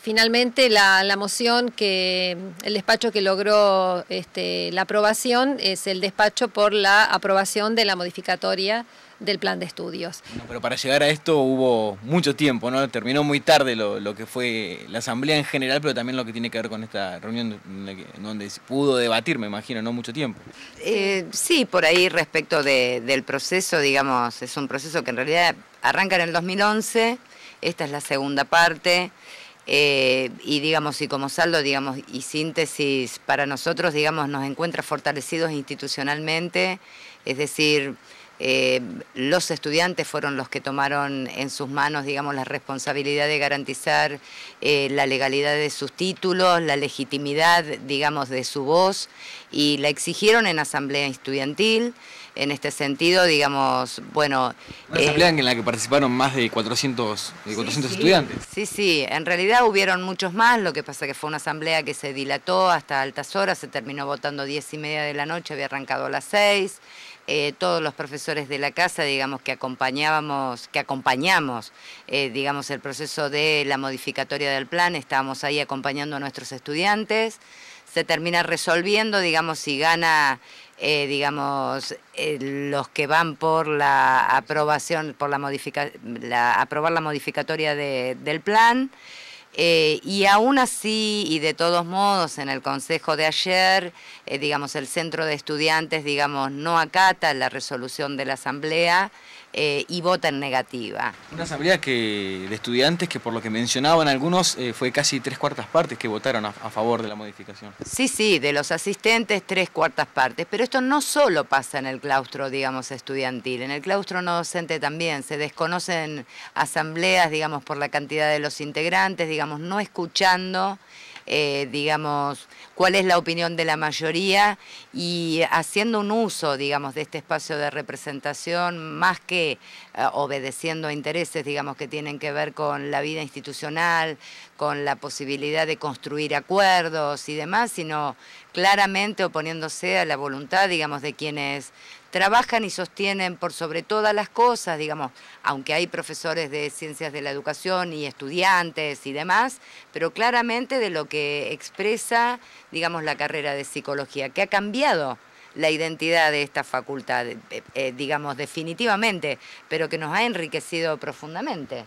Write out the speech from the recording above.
Finalmente, la, la, moción que el despacho que logró este, la aprobación es el despacho por la aprobación de la modificatoria del plan de estudios. pero para llegar a esto hubo mucho tiempo, ¿no? Terminó muy tarde lo, que fue la asamblea en general, pero también lo que tiene que ver con esta reunión en donde se pudo debatir, me imagino, ¿no? Mucho tiempo. Eh, sí, por ahí respecto del proceso, digamos, es un proceso que en realidad arranca en el 2011, esta es la segunda parte. Eh, y digamos, y como saldo, digamos, y síntesis, para nosotros, digamos, nos encuentra fortalecidos institucionalmente, es decir, eh, los estudiantes fueron los que tomaron en sus manos, digamos, la responsabilidad de garantizar eh, la legalidad de sus títulos, la legitimidad, digamos, de su voz y la exigieron en asamblea estudiantil. En este sentido, digamos, bueno... Una eh, asamblea en la que participaron más de 400, 400 estudiantes. Sí, sí, en realidad hubieron muchos más, lo que pasa que fue una asamblea que se dilató hasta altas horas, se terminó votando 10 y media de la noche, había arrancado a las 6. Eh, todos los profesores de la casa, digamos, que acompañábamos, que acompañamos, eh, digamos, el proceso de la modificatoria del plan, estábamos ahí acompañando a nuestros estudiantes, se termina resolviendo, digamos, si gana, eh, digamos, los que van por la aprobación, por la, aprobar la modificatoria del plan. Eh, y aún así, y de todos modos, en el Consejo de ayer, eh, digamos, el Centro de Estudiantes, digamos, no acata la resolución de la Asamblea eh, y vota en negativa. Una asamblea que, de estudiantes que por lo que mencionaban algunos fue casi tres cuartas partes que votaron a, favor de la modificación. Sí, sí, de los asistentes tres cuartas partes, pero esto no solo pasa en el claustro, digamos, estudiantil, en el claustro no docente también, se desconocen asambleas, digamos, por la cantidad de los integrantes, digamos, no escuchando, eh, digamos, cuál es la opinión de la mayoría y haciendo un uso, digamos, de este espacio de representación más que eh, obedeciendo a intereses, digamos, que tienen que ver con la vida institucional, con la posibilidad de construir acuerdos y demás, sino claramente oponiéndose a la voluntad, digamos, de quienes trabajan y sostienen por sobre todas las cosas, digamos, aunque hay profesores de ciencias de la educación y estudiantes y demás, pero claramente de lo que expresa, digamos, la carrera de psicología, que ha cambiado la identidad de esta facultad, eh, eh, digamos, definitivamente, pero que nos ha enriquecido profundamente.